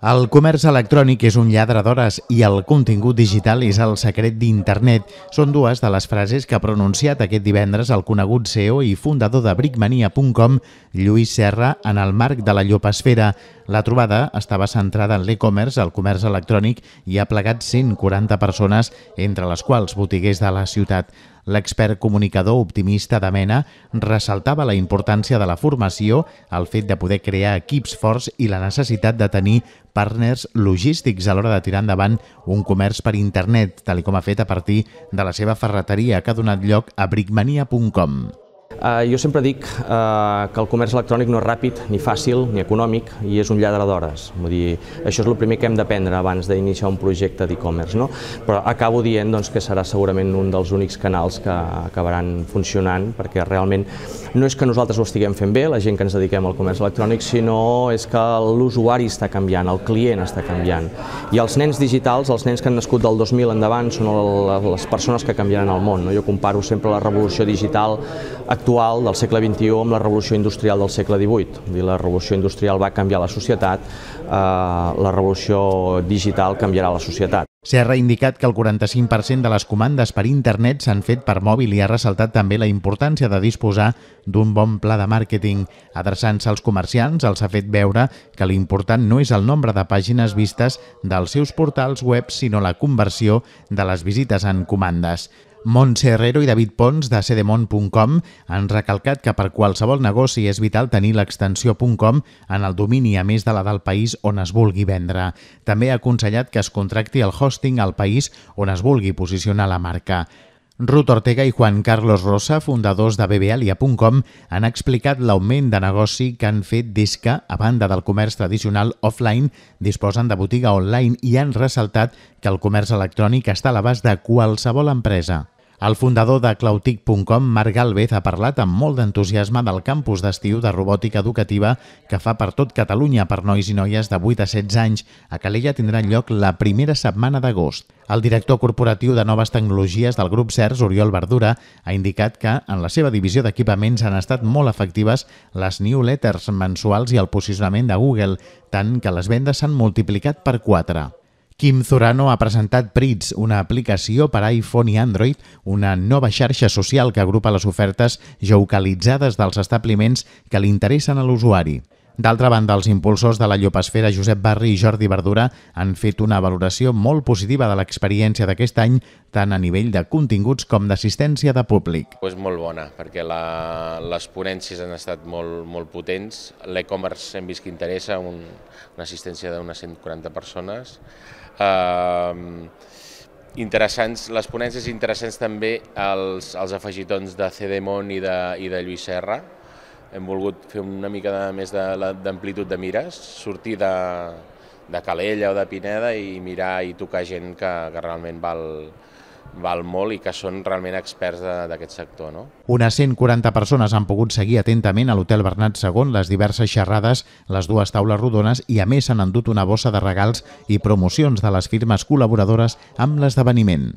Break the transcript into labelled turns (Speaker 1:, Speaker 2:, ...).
Speaker 1: El comerç electrònic és un lladre d'hores i el contingut digital és el secret d'internet. Són dues de les frases que ha pronunciat aquest divendres el conegut CEO i fundador de brickmania.com, Lluís Serra, en el marc de la Llopesfera. La trobada estava centrada en l'e-commerce, el comerç electrònic, i ha plegat 140 persones, entre les quals botiguers de la ciutat. L'expert comunicador optimista de Mena ressaltava la importància de la formació, el fet de poder crear equips forts i la necessitat de tenir partners logístics a l'hora de tirar endavant un comerç per internet, tal com ha fet a partir de la seva ferreteria que ha donat lloc a bricmania.com.
Speaker 2: Uh, eh, jo sempre dic uh, que el comerç electrònic no és ràpid, ni fàcil, ni econòmic, i és un lladre d'hores. Vull dir, això és el primer que hem d'aprendre abans d'iniciar un projecte d'e-commerce. No? Però acabo dient doncs, que serà segurament un dels únics canals que acabaran funcionant, perquè realment no és que nosaltres ho estiguem fent bé, la gent que ens dediquem al comerç electrònic, sinó és que l'usuari està canviant, el client està canviant. I els nens digitals, els nens que han nascut del 2000 endavant, són les persones que canviaran el món. No? Jo comparo sempre la revolució digital actual del segle XXI amb la revolució industrial del segle XVIII. Dir, la revolució industrial va canviar la societat, eh, la revolució digital canviarà la societat. S'ha reindicat que el 45% de
Speaker 1: les comandes per internet s'han fet per mòbil i ha ressaltat també la importància de disposar d'un bon pla de màrqueting. Adreçant-se als comerciants, els ha fet veure que l'important no és el nombre de pàgines vistes dels seus portals web, sinó la conversió de les visites en comandes. Montse Herrero i David Pons de cdmont.com, han recalcat que per qualsevol negoci és vital tenir l'extensió.com en el domini a més de la del país on es vulgui vendre. També ha aconsellat que es contracti el host hosting al país on es vulgui posicionar la marca. Ruth Ortega i Juan Carlos Rosa, fundadors de BBalia.com, han explicat l'augment de negoci que han fet des que, a banda del comerç tradicional offline, disposen de botiga online i han ressaltat que el comerç electrònic està a l'abast de qualsevol empresa. El fundador de Clautic.com, Marc Galvez, ha parlat amb molt d'entusiasme del campus d'estiu de robòtica educativa que fa per tot Catalunya per nois i noies de 8 a 16 anys. A Calella tindrà lloc la primera setmana d'agost. El director corporatiu de noves tecnologies del grup CERS, Oriol Verdura, ha indicat que en la seva divisió d'equipaments han estat molt efectives les newsletters mensuals i el posicionament de Google, tant que les vendes s'han multiplicat per 4. Kim Zurano ha presentat Prits, una aplicació per a iPhone i Android, una nova xarxa social que agrupa les ofertes geocalitzades dels establiments que li interessen a l'usuari. D'altra banda, els impulsors de la Llopesfera, Josep Barri i Jordi Verdura han fet una valoració molt positiva de l'experiència d'aquest any, tant a nivell de continguts com d'assistència de públic.
Speaker 3: És pues molt bona, perquè la, les ponències han estat molt, molt potents. L'e-commerce hem vist que interessa un, una assistència d'unes 140 persones. Eh, interessants, les ponències interessants també els, els afegitons de Cedemont i de, i de Lluís Serra, hem volgut fer una mica de, més d'amplitud de, de mires, sortir de, de Calella o de Pineda i mirar i tocar gent que, que realment val, val molt i que són realment experts d'aquest sector. No?
Speaker 1: Unes 140 persones han pogut seguir atentament a l'Hotel Bernat II les diverses xerrades, les dues taules rodones i a més s'han endut una bossa de regals i promocions de les firmes col·laboradores amb l'esdeveniment.